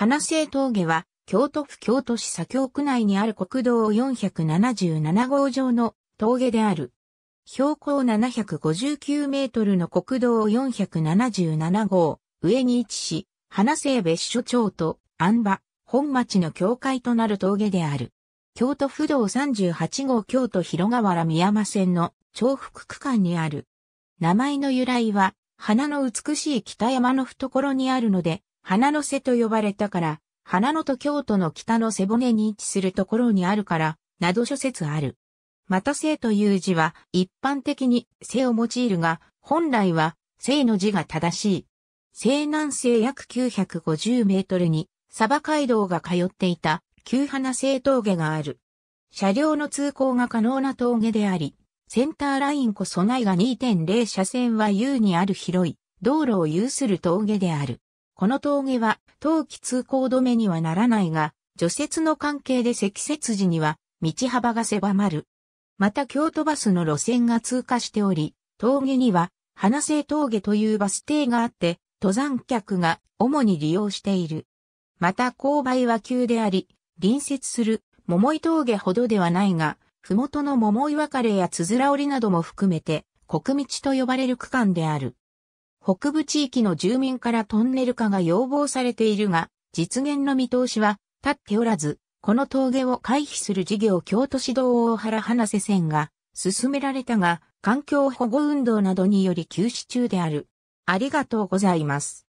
花生峠は、京都府京都市左京区内にある国道477号上の峠である。標高759メートルの国道477号、上に位置し、花生別所町と安波、本町の境界となる峠である。京都府道38号京都広河原宮間線の重複区間にある。名前の由来は、花の美しい北山の懐にあるので、花の瀬と呼ばれたから、花のと京都の北の背骨に位置するところにあるから、など諸説ある。また生という字は一般的に生を用いるが、本来は生の字が正しい。西南西約950メートルに、サバ街道が通っていた、旧花生峠がある。車両の通行が可能な峠であり、センターラインこそないが2.0車線は優にある広い道路を有する峠である。この峠は、冬季通行止めにはならないが、除雪の関係で積雪時には、道幅が狭まる。また京都バスの路線が通過しており、峠には、花瀬峠というバス停があって、登山客が主に利用している。また勾配は急であり、隣接する桃井峠ほどではないが、麓の桃井別れやつづら折りなども含めて、国道と呼ばれる区間である。北部地域の住民からトンネル化が要望されているが、実現の見通しは立っておらず、この峠を回避する事業京都市道大原花瀬線が進められたが、環境保護運動などにより休止中である。ありがとうございます。